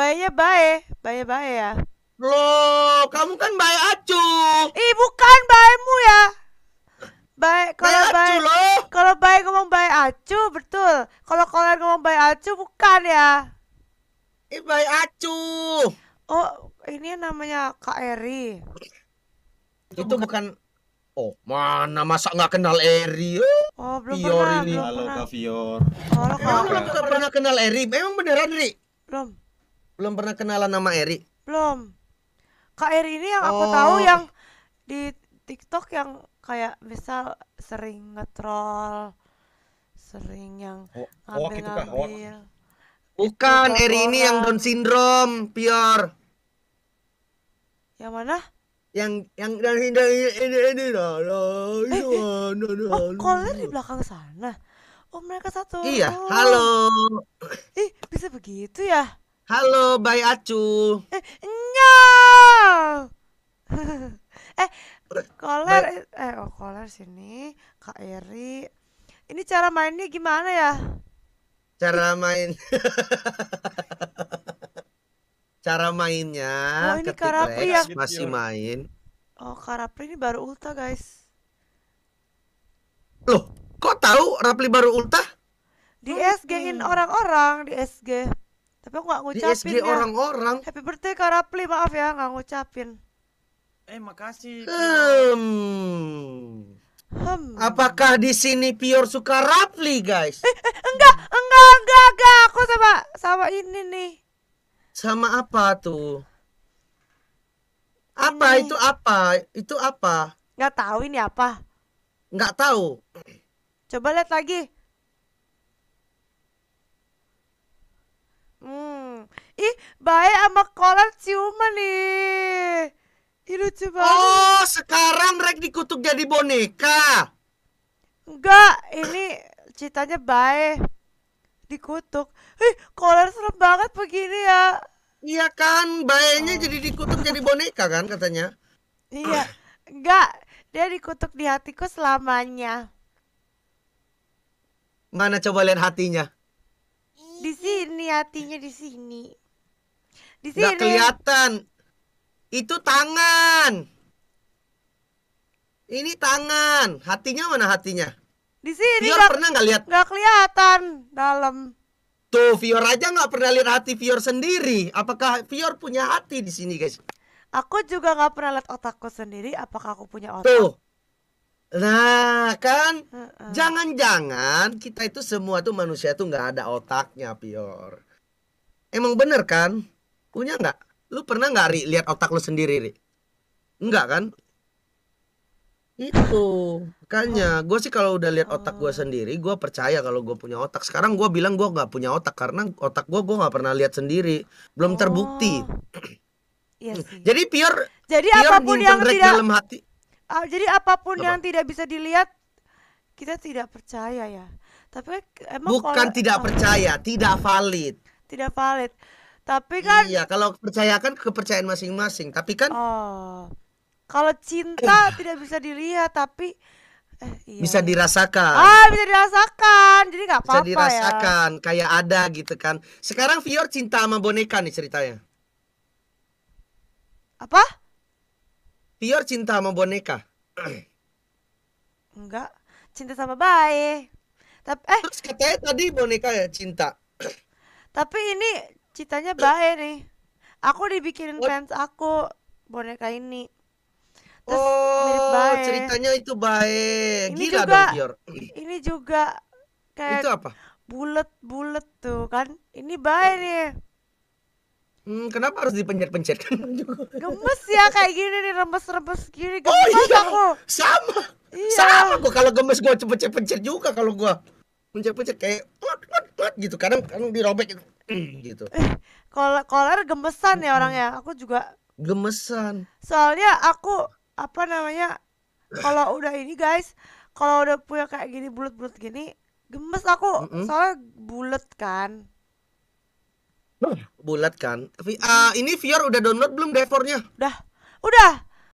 Bayanya bae, bae bae ya. Loh, kamu kan bae acu. Ih, bukan baemu ya. Bae, kalau bae, kalau bae ngomong bae acu, betul. Kalau kalian ngomong bae acu, bukan ya? Ih, bae acu. Oh, ini namanya Kak Eri. Itu, itu bukan, Oh, mana masa nggak kenal Eri? Oh, oh belum Fior pernah, ini. kalau Halo, Kak Fior. Halo, Kak. Emang belum pernah kenal Eri? Memang beneran, Ri? Belum. Belum pernah kenalan nama Eri? Belum. Kak Eri ini yang oh. aku tahu oh. yang di TikTok yang kayak misal sering ngetrol, sering yang apa oh, oh, ngambil ngambil. Gitu kan? Bukan Eri ini yang Down syndrome, Pior. Yang mana? Yang yang dan syndrome ini ini lah. Eh, eh, oh, kolnya di belakang sana. Oh mereka satu. Iya, halo. Ih, bisa begitu ya? Halo, Bay Acu. Nyo. eh, eh Koler, eh oh kolar sini, Kak Eri. Ini cara mainnya gimana ya? Cara main. cara mainnya oh, ini Karapri ya? masih main. Oh, Karapri ini baru ulta, guys. Loh, kok tahu Rapli baru ulta? Di SG-in hmm. orang-orang di SG. Tapi aku nggak ngucapin ya. orang-orang. Happy birthday Kak Rapli, maaf ya gak ngucapin. Eh, makasih. Hmm. Hmm. Apakah di sini Pior suka Rapli, guys? Eh, eh, enggak, enggak, enggak, enggak. Aku sama sama ini nih. Sama apa tuh? Apa ini. itu apa? Itu apa? Enggak tahu ini apa. Enggak tahu. Coba lihat lagi. ciuman nih. Ih, lucu banget. Oh, sekarang Rek dikutuk jadi boneka. Enggak, ini citanya baik. Dikutuk. Ih, kolor serem banget begini ya. Iya kan, bayinya jadi dikutuk jadi boneka kan katanya. Iya. Enggak, dia dikutuk di hatiku selamanya. Mana coba lihat hatinya? Di sini hatinya di sini. Di sini. Gak kelihatan. Itu tangan. Ini tangan. Hatinya mana hatinya? Di sini. Fior gak, pernah nggak lihat? Nggak kelihatan dalam. Tuh Fior aja nggak pernah lihat hati Fior sendiri. Apakah Fior punya hati di sini guys? Aku juga nggak pernah lihat otakku sendiri. Apakah aku punya otak? Tuh. Nah kan, jangan-jangan kita itu semua tuh manusia tuh nggak ada otaknya Pior. Emang bener kan? Punya nggak? Lu pernah nggak Ri lihat otak lu sendiri Ri? Enggak kan? Itu. Makanya gue sih kalau udah lihat otak gue oh. sendiri, gue percaya kalau gue punya otak. Sekarang gue bilang gue nggak punya otak karena otak gue gue nggak pernah lihat sendiri, belum terbukti. Oh. Iya sih. Jadi pure Jadi pure apapun yang tidak dalam hati. Uh, jadi apapun Apa? yang tidak bisa dilihat kita tidak percaya ya. Tapi emang bukan kalau, tidak uh, percaya, tidak valid. Tidak valid. Tapi kan Iya, kalau percayakan kepercayaan masing-masing, tapi kan Oh. Kalau cinta eh. tidak bisa dilihat tapi eh, iya. bisa dirasakan. Ah, bisa dirasakan. Jadi nggak apa-apa Bisa ya. dirasakan, ya. kayak ada gitu kan. Sekarang Fior cinta sama boneka nih ceritanya. Apa? Fior cinta sama boneka. Enggak, cinta sama bayi. Tapi eh terus katanya tadi boneka ya cinta. Tapi ini citanya baik nih aku dibikinin What? fans aku boneka ini Terus oh mirip bae. ceritanya itu baik ini gila juga, dong Dior ini juga kayak itu apa bulat bulat tuh kan ini baik nih Hmm, kenapa harus dipencet-pencet kan? Gemes ya kayak gini nih rembes-rembes gini oh, gemes oh, iya. aku. Sama. Iya. Sama gua kalau gemes gue cepet pencet juga kalau gue pencet-pencet kayak wat wat wat gitu kadang kadang dirobek gitu hmm, gitu eh, kol koler gemesan ya orangnya aku juga gemesan soalnya aku apa namanya kalau udah ini guys kalau udah punya kayak gini bulat-bulat gini gemes aku mm hmm soalnya bulat kan bulat kan uh, ini Vior udah download belum devornya udah udah